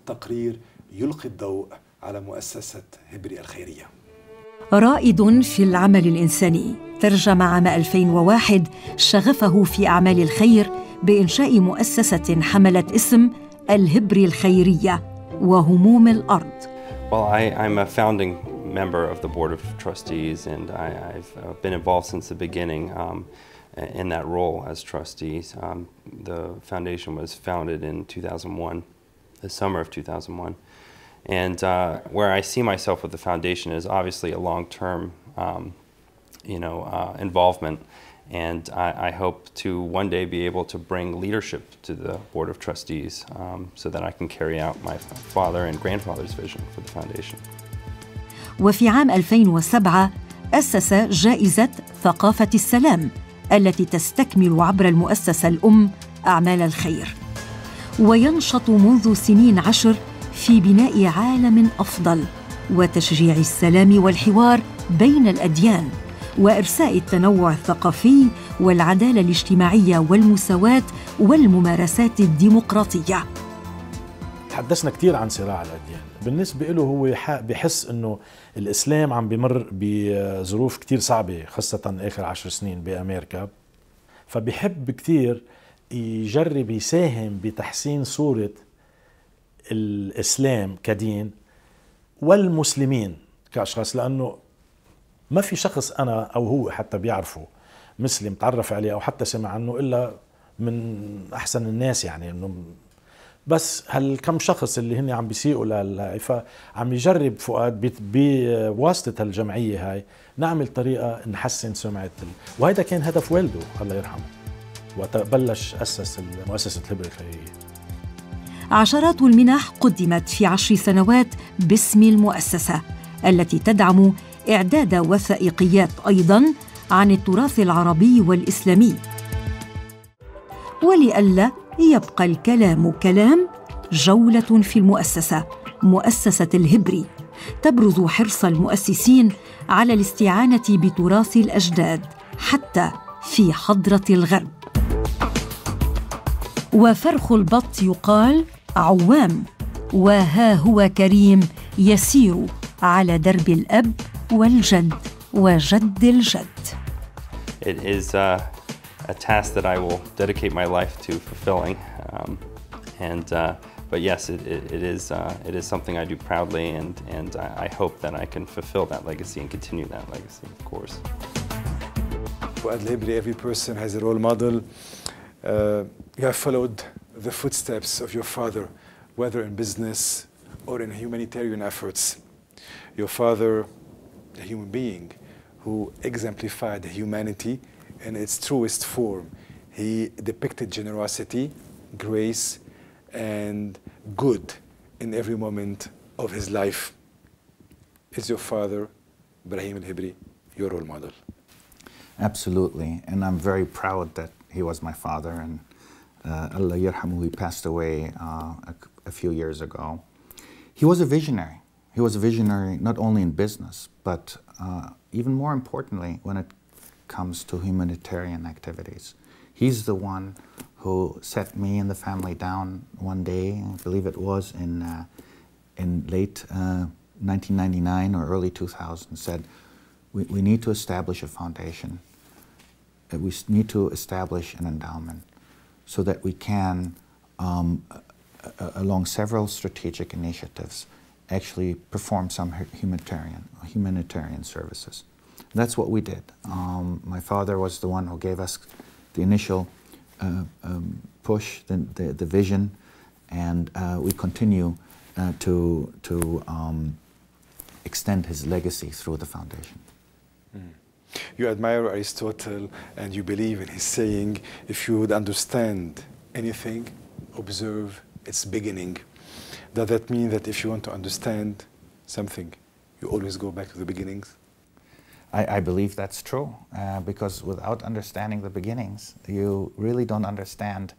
تقرير يلقي الضوء على مؤسسة هبري الخيرية رائد في العمل الإنساني ترجم عام 2001 شغفه في أعمال الخير بإنشاء مؤسسة حملت اسم الهبري الخيرية وهموم الأرض Well, I, I'm a founding member of the Board of Trustees and I, I've uh, been involved since the beginning. Um, in that role as trustees. Um, the foundation was founded in 2001, the summer of 2001. And uh, where I see myself with the foundation is obviously a long term um, you know, uh, involvement. And I, I, hope to one day be able to bring leadership to the Board of Trustees um, so that I can carry out my father and grandfather's vision for the foundation. وفي عام 2007 أسس جائزة ثقافة السلام التي تستكمل عبر المؤسسه الام اعمال الخير وينشط منذ سنين عشر في بناء عالم افضل وتشجيع السلام والحوار بين الاديان وارساء التنوع الثقافي والعداله الاجتماعيه والمساواه والممارسات الديمقراطيه تحدثنا كثير عن صراع الاديان بالنسبه له هو بحس انه الإسلام عم بمر بظروف كتير صعبة خاصة آخر عشر سنين بأمريكا فبحب كتير يجرب يساهم بتحسين صورة الإسلام كدين والمسلمين كأشخاص لأنه ما في شخص أنا أو هو حتى بيعرفه مسلم تعرف عليه أو حتى سمع عنه إلا من أحسن الناس يعني إنه بس هالكم شخص اللي هن عم بيسيئوا للهاي فعم يجرب فؤاد بواسطه هالجمعيه هاي نعمل طريقه نحسن سمعه وهيدا كان هدف والده الله يرحمه وقت بلش اسس مؤسسه الهبه الخيريه عشرات المنح قدمت في عشر سنوات باسم المؤسسه التي تدعم اعداد وثائقيات ايضا عن التراث العربي والاسلامي ولئلا يبقى الكلام كلام جولة في المؤسسة مؤسسة الهبري تبرز حرص المؤسسين على الاستعانة بتراث الأجداد حتى في حضرة الغرب وفرخ البط يقال عوام وها هو كريم يسير على درب الأب والجد وجد الجد It is, uh... a task that I will dedicate my life to fulfilling. Um, and uh, but yes, it, it, it is uh, it is something I do proudly, and and I, I hope that I can fulfill that legacy and continue that legacy, of course. At every person has a role model. Uh, you have followed the footsteps of your father, whether in business or in humanitarian efforts. Your father, a human being who exemplified humanity in its truest form. He depicted generosity, grace, and good in every moment of his life. Is your father, Ibrahim al-Hibri, your role model? Absolutely, and I'm very proud that he was my father, and uh, Allah yirhamu, he passed away uh, a, a few years ago. He was a visionary. He was a visionary not only in business, but uh, even more importantly, when it comes to humanitarian activities. He's the one who set me and the family down one day, I believe it was in, uh, in late uh, 1999 or early 2000, said, we, we need to establish a foundation. Uh, we need to establish an endowment so that we can, um, along several strategic initiatives, actually perform some humanitarian, humanitarian services that's what we did. Um, my father was the one who gave us the initial uh, um, push, the, the, the, vision, and uh, we continue uh, to, to um, extend his legacy through the foundation. Mm. You admire Aristotle and you believe in his saying, if you would understand anything, observe its beginning. Does that mean that if you want to understand something, you always go back to the beginnings? I, I believe that's true uh, because without understanding the beginnings, you really don't understand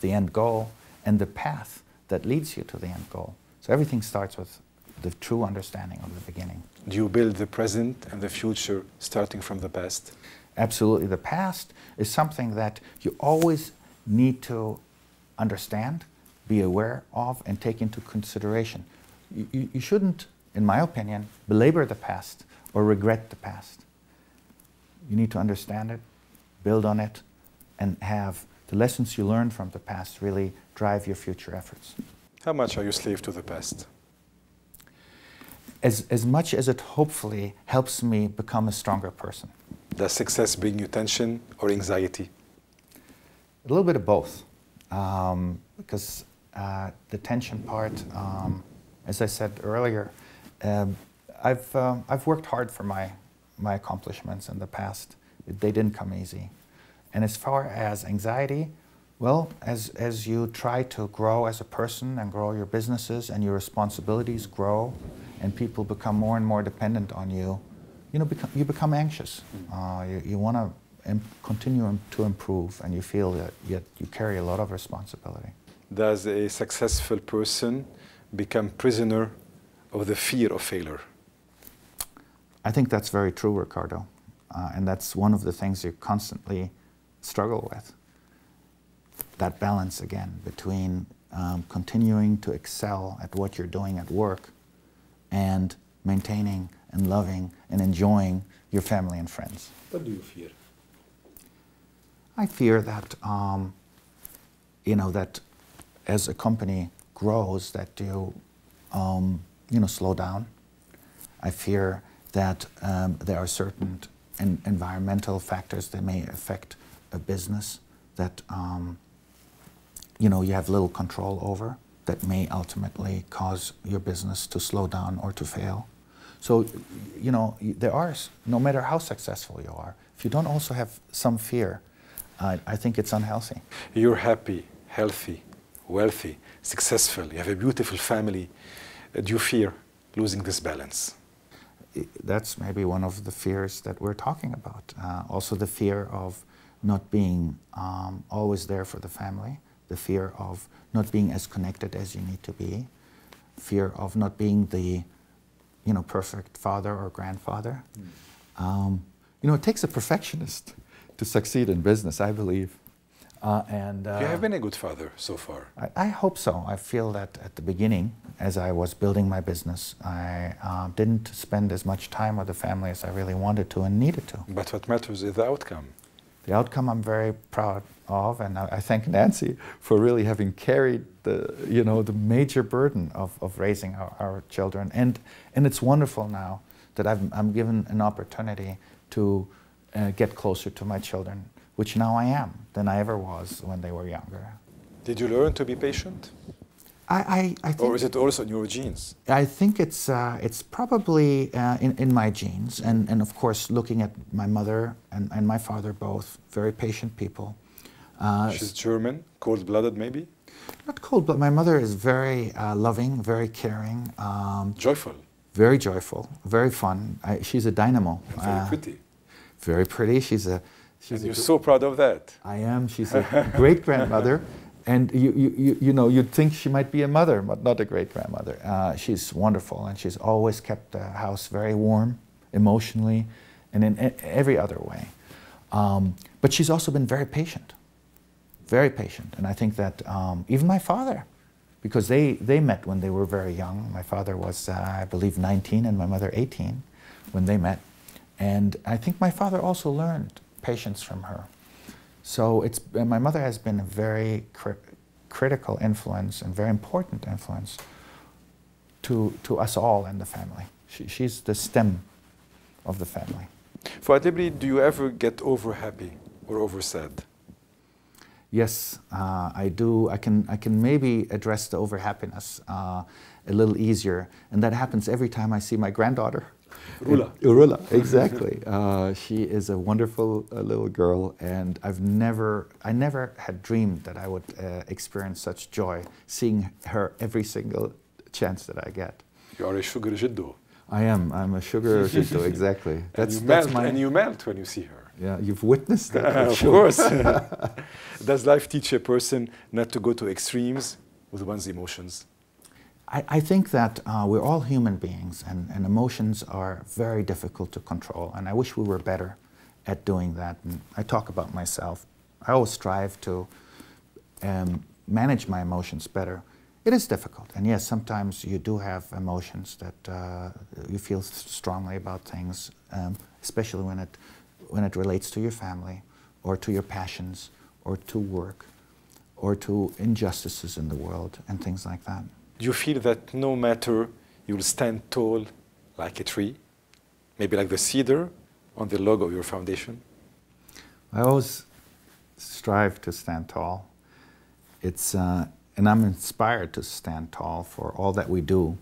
the end goal and the path that leads you to the end goal. So everything starts with the true understanding of the beginning. Do you build the present and the future starting from the past? Absolutely. The past is something that you always need to understand, be aware of, and take into consideration. You, you, you shouldn't, in my opinion, belabor the past or regret the past. You need to understand it, build on it, and have the lessons you learn from the past really drive your future efforts. How much are you slave to the past? As, as much as it hopefully helps me become a stronger person. Does success bring you tension or anxiety? A little bit of both. Um, because uh, the tension part, um, as I said earlier, um, I've, um, I've worked hard for my, my accomplishments in the past. They didn't come easy. And as far as anxiety, well, as, as you try to grow as a person and grow your businesses and your responsibilities grow and people become more and more dependent on you, you, know, become, you become anxious. Uh, you you want to continue to improve and you feel that yet you carry a lot of responsibility. Does a successful person become prisoner of the fear of failure? I think that's very true, Ricardo. Uh, and that's one of the things you constantly struggle with. That balance again between um, continuing to excel at what you're doing at work and maintaining and loving and enjoying your family and friends. What do you fear? I fear that, um, you know, that as a company grows, that you, um, you know, slow down. I fear that um, there are certain en environmental factors that may affect a business that um, you know you have little control over that may ultimately cause your business to slow down or to fail. So, you know, there are, no matter how successful you are, if you don't also have some fear, I think it's unhealthy. You're happy, healthy, wealthy, successful, you have a beautiful family. Do you fear losing this balance? that's maybe one of the fears that we're talking about. Uh, also, the fear of not being um, always there for the family, the fear of not being as connected as you need to be, fear of not being the, you know, perfect father or grandfather. Mm. Um, you know, it takes a perfectionist to succeed in business, I believe. Uh, and uh, you have been a good father so far. I, I, hope so. I feel that at the beginning, as I was building my business, I uh, didn't spend as much time with the family as I really wanted to and needed to. But what matters is the outcome. The outcome I'm very proud of, and I, I thank Nancy for really having carried the you know the major burden of, of raising our, our children. And and it's wonderful now that i am given an opportunity to uh, get closer to my children which now I am, than I ever was when they were younger. Did you learn to be patient? I, I, I or is it also in your genes? I think it's, uh, it's probably uh, in, in my genes. And, and of course, looking at my mother and, and my father, both very patient people. Uh, She's German, cold blooded, maybe? Not cold blooded. My mother is very uh, loving, very caring. Um, joyful. Very joyful, very fun. I, she's a dynamo. And very uh, pretty. Very pretty. She's a She's you're so proud of that. I am. She's a great grandmother. And you, you, you, you, know, you'd think she might be a mother, but not a great grandmother. Uh, she's wonderful, and she's always kept the house very warm emotionally and in every other way. Um, but she's also been very patient, very patient. And I think that um, even my father, because they, they met when they were very young. My father was, uh, I believe, 19 and my mother 18 when they met. And I think my father also learned patients from her. So it's, my mother has been a very cri critical influence and very important influence to, to us all in the family. She, she's the stem of the family. Fatibli, do you ever get over happy or over sad? Yes, uh, I do. I can, I can maybe address the over happiness uh, a little easier. And that happens every time I see my granddaughter. Rula. Rula, exactly. Uh, she is a wonderful uh, little girl, and I've never, I never had dreamed that I would uh, experience such joy seeing her every single chance that I get. You are a sugar jiddu. I am. I'm a sugar jiddu, exactly. That's, and, you that's melt, my... and you melt when you see her. Yeah, you've witnessed that. of sure. course. Does life teach a person not to go to extremes with one's emotions? I, I think that uh, we're all human beings, and, and emotions are very difficult to control. And I wish we were better at doing that. And I talk about myself. I always strive to um, manage my emotions better. It is difficult, and yes, sometimes you do have emotions that uh, you feel strongly about things, um, especially when it when it relates to your family, or to your passions, or to work, or to injustices in the world, and things like that. Do you feel that no matter you'll stand tall like a tree, maybe like the cedar on the log of your foundation? I always strive to stand tall. It's, uh, and I'm inspired to stand tall for all that we do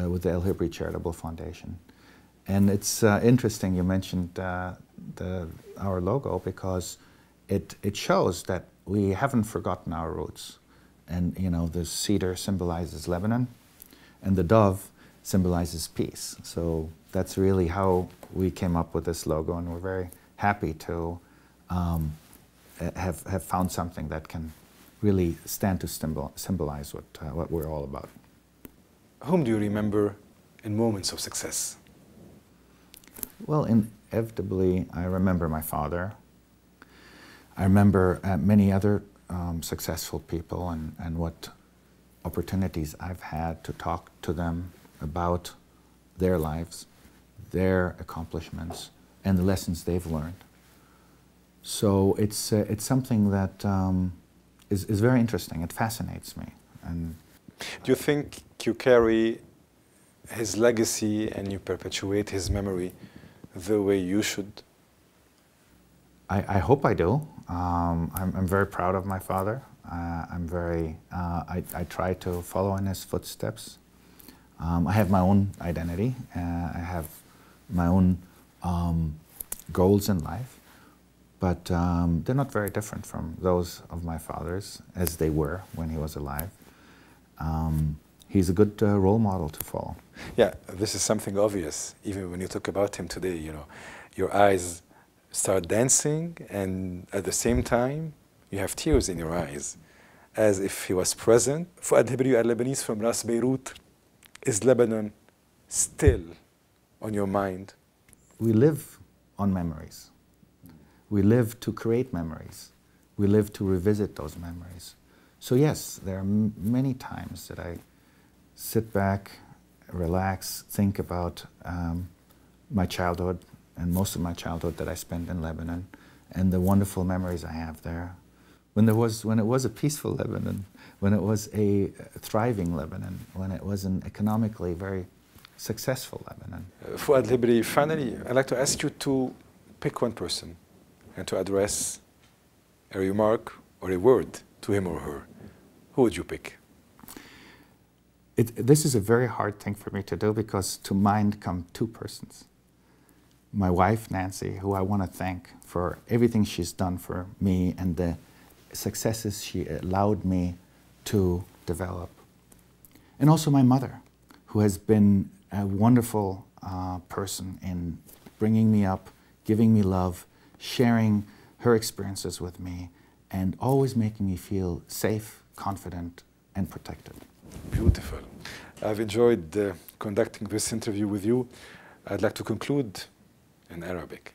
uh, with the El Hibri Charitable Foundation. And it's uh, interesting you mentioned uh, the, our logo because it, it shows that we haven't forgotten our roots and you know the cedar symbolizes Lebanon, and the dove symbolizes peace. So that's really how we came up with this logo, and we're very happy to um, have have found something that can really stand to symbol, symbolize what uh, what we're all about. Whom do you remember in moments of success? Well, inevitably, I remember my father. I remember uh, many other um, successful people and, and what opportunities I've had to talk to them about their lives, their accomplishments, and the lessons they've learned. So it's, uh, it's something that um, is is, very interesting. It fascinates me. And Do you think you carry his legacy and you perpetuate his memory the way you should? I, I hope I do. Um, I'm, I'm, very proud of my father. Uh, I'm very, uh, I, I, try to follow in his footsteps. Um, I have my own identity. Uh, I have my own um, goals in life, but um, they're not very different from those of my father's as they were when he was alive. Um, he's a good uh, role model to follow. Yeah, this is something obvious. Even when you talk about him today, you know, your eyes start dancing, and at the same time, you have tears in your eyes, as if he was present. For Hibri, you Lebanese from Ras Beirut. Is Lebanon still on your mind? We live on memories. We live to create memories. We live to revisit those memories. So, yes, there are many times that I sit back, relax, think about um, my childhood, and most of my childhood that I spent in Lebanon and the wonderful memories I have there. When, there was, when it was a peaceful Lebanon, when it was a thriving Lebanon, when it was an economically very successful Lebanon. Uh, Fouad Libri, finally, I'd like to ask you to pick one person and to address a remark or a word to him or her. Who would you pick? It, this is a very hard thing for me to do because to mind come two persons my wife, Nancy, who I want to thank for everything she's done for me and the successes she allowed me to develop. And also my mother, who has been a wonderful uh, person in bringing me up, giving me love, sharing her experiences with me, and always making me feel safe, confident, and protected. Beautiful. I've enjoyed uh, conducting this interview with you. I'd like to conclude in Arabic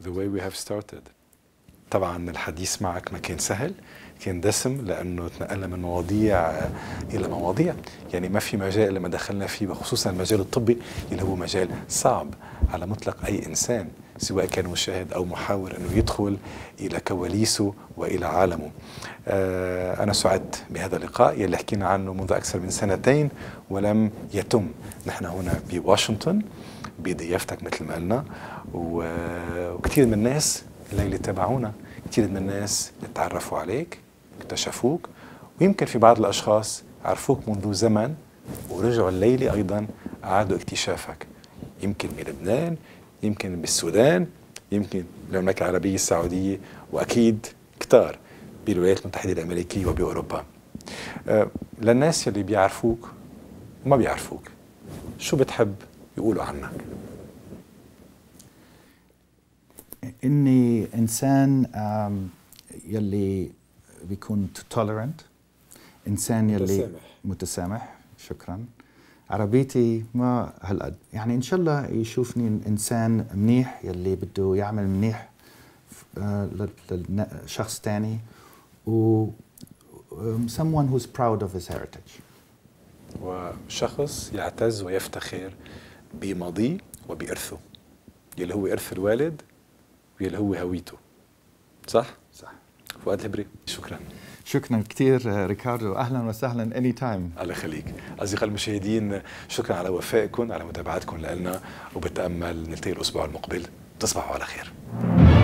the way we have started طبعا الحديث معك ما كان سهل كان دسم لانه تنقلنا من مواضيع الى مواضيع يعني ما في مجال لما دخلنا فيه وخصوصا المجال الطبي اللي هو مجال صعب على مطلق اي انسان سواء كان مشاهد أو محاور أنه يدخل إلى كواليسه وإلى عالمه آه، أنا سعدت بهذا اللقاء يلي حكينا عنه منذ أكثر من سنتين ولم يتم نحن هنا بواشنطن بضيافتك مثل ما قلنا وكثير من الناس اللي تابعونا كثير من الناس تعرفوا عليك اكتشفوك ويمكن في بعض الأشخاص عرفوك منذ زمن ورجعوا الليلة أيضا أعادوا اكتشافك يمكن من لبنان يمكن بالسودان يمكن بالمملكة العربية السعودية وأكيد كتار بالولايات المتحدة الأمريكية وبأوروبا أه، للناس اللي بيعرفوك وما بيعرفوك شو بتحب يقولوا عنك اني انسان يلي بيكون توليرنت انسان يلي متسامح, متسامح شكرا عربيتي ما هالقد يعني ان شاء الله يشوفني انسان منيح يلي بده يعمل منيح آه، لشخص تاني و آه، someone who's proud of his heritage وشخص يعتز ويفتخر بماضيه وبإرثه يلي هو إرث الوالد ويلي هو هويته صح؟ صح فؤاد الهبري شكرا شكرا كثير آه، ريكاردو اهلا وسهلا اني تايم الله يخليك اصدقائي المشاهدين شكرا على وفائكم على متابعتكم لنا وبتامل نلتقي الاسبوع المقبل تصبحوا على خير